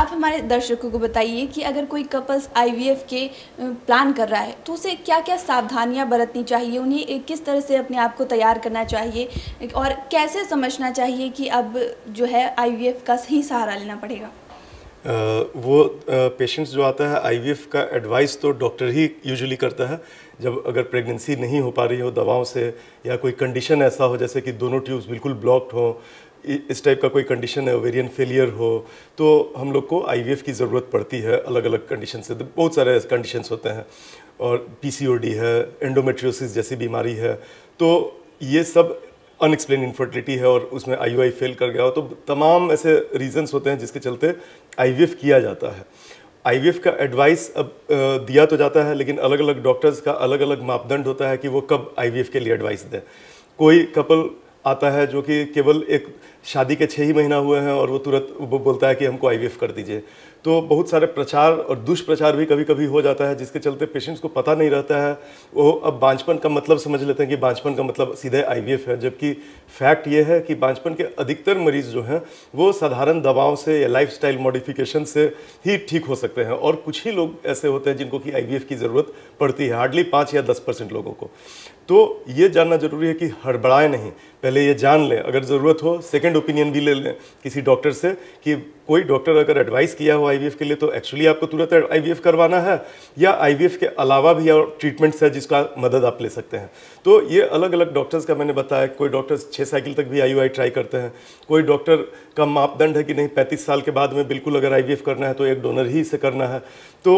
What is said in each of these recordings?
आप हमारे दर्शकों को बताइए कि अगर कोई कपल्स आईवीएफ के प्लान कर रहा है तो उसे क्या क्या सावधानियां बरतनी चाहिए उन्हें किस तरह से अपने आप को तैयार करना चाहिए और कैसे समझना चाहिए कि अब जो है आईवीएफ का सही सहारा लेना पड़ेगा वो पेशेंट्स जो आता है आईवीएफ का एडवाइस तो डॉक्टर ही यूजुअली करता है जब अगर प्रेगनेंसी नहीं हो पा रही हो दवाओं से या कोई कंडीशन ऐसा हो जैसे कि दोनों ट्यूब्स बिल्कुल ब्लॉक्ड हों इस टाइप का कोई कंडीशन है ओवेरियन फेलियर हो तो हम लोग को आई की ज़रूरत पड़ती है अलग अलग कंडीशन से बहुत सारे कंडीशन होते हैं और पी है एंडोमेट्रियोसिस जैसी बीमारी है तो ये सब अनएक्सप्लेन इन्फर्टिलिटी है और उसमें आई फेल कर गया हो तो तमाम ऐसे रीजंस होते हैं जिसके चलते आई किया जाता है आई का एडवाइस अब दिया तो जाता है लेकिन अलग अलग डॉक्टर्स का अलग अलग मापदंड होता है कि वो कब आई के लिए एडवाइस दें कोई कपल आता है जो कि केवल एक शादी के छः ही महीना हुए हैं और वो तुरंत वो बोलता है कि हमको आई कर दीजिए तो बहुत सारे प्रचार और दुष्प्रचार भी कभी कभी हो जाता है जिसके चलते पेशेंट्स को पता नहीं रहता है वो अब बांझपन का मतलब समझ लेते हैं कि बांझपन का मतलब सीधे आई है जबकि फैक्ट ये है कि बांझपन के अधिकतर मरीज जो हैं वो साधारण दवाओं से या लाइफ मॉडिफिकेशन से ही ठीक हो सकते हैं और कुछ ही लोग ऐसे होते हैं जिनको कि आई की ज़रूरत पड़ती है हार्डली पाँच या दस परसेंट लोगों को तो ये जानना जरूरी है कि हड़बड़ाएं नहीं पहले ये जान लें अगर ज़रूरत हो सेकंड ओपिनियन भी ले लें किसी डॉक्टर से कि कोई डॉक्टर अगर एडवाइस किया हो आईवीएफ के लिए तो एक्चुअली आपको तुरंत आईवीएफ करवाना है या आईवीएफ के अलावा भी और ट्रीटमेंट्स है जिसका मदद आप ले सकते हैं तो ये अलग अलग डॉक्टर्स का मैंने बताया कोई डॉक्टर्स छः साइकिल तक भी आई ट्राई करते हैं कोई डॉक्टर का मापदंड है कि नहीं पैंतीस साल के बाद में बिल्कुल अगर आई करना है तो एक डोनर ही इसे करना है तो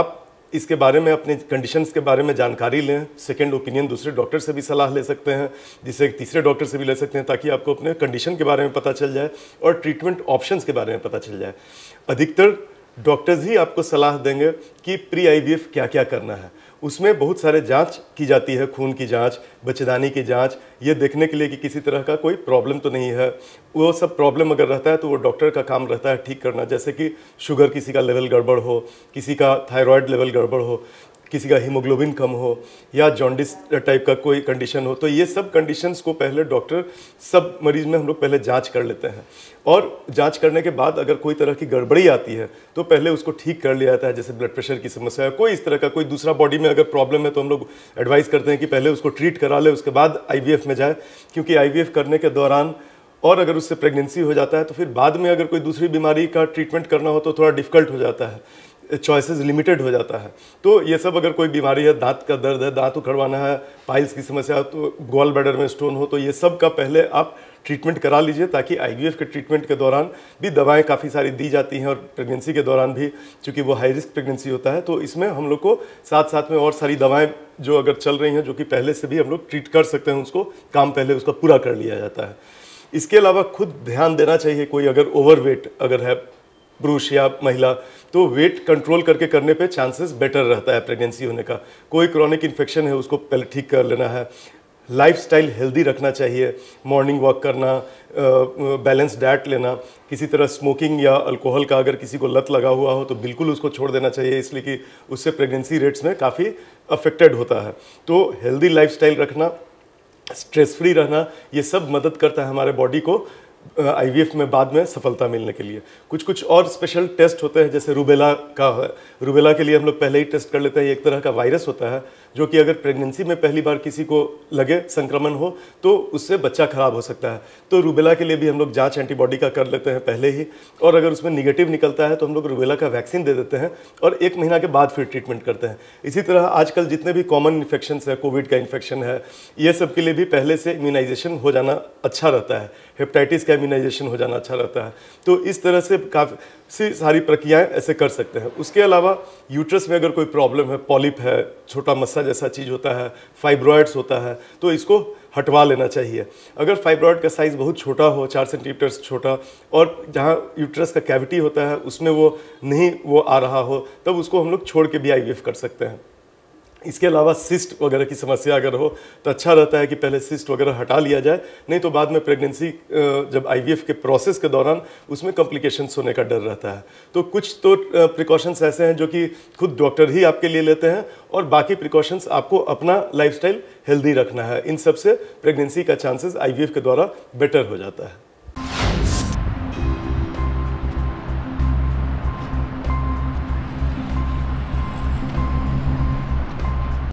आप इसके बारे में अपने कंडीशंस के बारे में जानकारी लें सेकेंड ओपिनियन दूसरे डॉक्टर से भी सलाह ले सकते हैं जिसे तीसरे डॉक्टर से भी ले सकते हैं ताकि आपको अपने कंडीशन के बारे में पता चल जाए और ट्रीटमेंट ऑप्शंस के बारे में पता चल जाए अधिकतर डॉक्टर्स ही आपको सलाह देंगे कि प्री आई क्या क्या करना है उसमें बहुत सारे जांच की जाती है खून की जांच बच्चेदानी की जांच ये देखने के लिए कि किसी तरह का कोई प्रॉब्लम तो नहीं है वो सब प्रॉब्लम अगर रहता है तो वो डॉक्टर का काम रहता है ठीक करना जैसे कि शुगर किसी का लेवल गड़बड़ हो किसी का थायराइड लेवल गड़बड़ हो किसी का हीमोग्लोबिन कम हो या जॉन्डिस टाइप का कोई कंडीशन हो तो ये सब कंडीशंस को पहले डॉक्टर सब मरीज में हम लोग पहले जांच कर लेते हैं और जांच करने के बाद अगर कोई तरह की गड़बड़ी आती है तो पहले उसको ठीक कर लिया जाता है जैसे ब्लड प्रेशर की समस्या है कोई इस तरह का कोई दूसरा बॉडी में अगर प्रॉब्लम है तो हम लोग एडवाइस करते हैं कि पहले उसको ट्रीट करा ले उसके बाद आई में जाए क्योंकि आई करने के दौरान और अगर उससे प्रेगनेंसी हो जाता है तो फिर बाद में अगर कोई दूसरी बीमारी का ट्रीटमेंट करना हो तो थोड़ा डिफिकल्ट हो जाता है चॉइसेस लिमिटेड हो जाता है तो ये सब अगर कोई बीमारी है दांत का दर्द है दांत उखड़वाना है पाइल्स की समस्या तो गोल बैडर में स्टोन हो तो ये सब का पहले आप ट्रीटमेंट करा लीजिए ताकि आई के ट्रीटमेंट के दौरान भी दवाएं काफ़ी सारी दी जाती हैं और प्रेगनेंसी के दौरान भी चूँकि वो हाई रिस्क प्रेगनेंसी होता है तो इसमें हम लोग को साथ साथ में और सारी दवाएं जो अगर चल रही हैं जो कि पहले से भी हम लोग ट्रीट कर सकते हैं उसको काम पहले उसका पूरा कर लिया जाता है इसके अलावा खुद ध्यान देना चाहिए कोई अगर ओवरवेट अगर है पुरुष या महिला तो वेट कंट्रोल करके करने पे चांसेस बेटर रहता है प्रेगनेंसी होने का कोई क्रॉनिक इन्फेक्शन है उसको पहले ठीक कर लेना है लाइफस्टाइल हेल्दी रखना चाहिए मॉर्निंग वॉक करना बैलेंस डाइट लेना किसी तरह स्मोकिंग या अल्कोहल का अगर किसी को लत लगा हुआ हो तो बिल्कुल उसको छोड़ देना चाहिए इसलिए कि उससे प्रेगनेंसी रेट्स में काफ़ी अफेक्टेड होता है तो हेल्दी लाइफस्टाइल रखना स्ट्रेस फ्री रहना ये सब मदद करता है हमारे बॉडी को आईवीएफ में बाद में सफलता मिलने के लिए कुछ कुछ और स्पेशल टेस्ट होते हैं जैसे रूबेला का रूबेला के लिए हम लोग पहले ही टेस्ट कर लेते हैं एक तरह का वायरस होता है जो कि अगर प्रेगनेंसी में पहली बार किसी को लगे संक्रमण हो तो उससे बच्चा खराब हो सकता है तो रूबेला के लिए भी हम लोग जाँच एंटीबॉडी का कर लेते हैं पहले ही और अगर उसमें निगेटिव निकलता है तो हम लोग रूबेला का वैक्सीन दे देते हैं और एक महीना के बाद फिर ट्रीटमेंट करते हैं इसी तरह आजकल जितने भी कॉमन इन्फेक्शन है कोविड का इन्फेक्शन है ये सब के लिए भी पहले से इम्यूनाइजेशन हो जाना अच्छा रहता है हेपेटाइटिस डिस्कैमिनाइजेशन हो जाना अच्छा रहता है तो इस तरह से काफ़ी सारी प्रक्रियाएं ऐसे कर सकते हैं उसके अलावा यूट्रस में अगर कोई प्रॉब्लम है पॉलिप है छोटा मस्सा जैसा चीज़ होता है फाइब्रॉयड्स होता है तो इसको हटवा लेना चाहिए अगर फाइब्रॉयड का साइज़ बहुत छोटा हो चार सेंटीमीटर छोटा और जहाँ यूट्रस का कैविटी होता है उसमें वो नहीं वो आ रहा हो तब उसको हम लोग छोड़ के भी आई कर सकते हैं इसके अलावा सिस्ट वगैरह की समस्या अगर हो तो अच्छा रहता है कि पहले सिस्ट वगैरह हटा लिया जाए नहीं तो बाद में प्रेगनेंसी जब आईवीएफ के प्रोसेस के दौरान उसमें कॉम्प्लिकेशंस होने का डर रहता है तो कुछ तो प्रिकॉशंस ऐसे हैं जो कि खुद डॉक्टर ही आपके लिए लेते हैं और बाकी प्रिकॉशंस आपको अपना लाइफ हेल्दी रखना है इन सबसे प्रेगनेंसी का चांसेस आई के द्वारा बेटर हो जाता है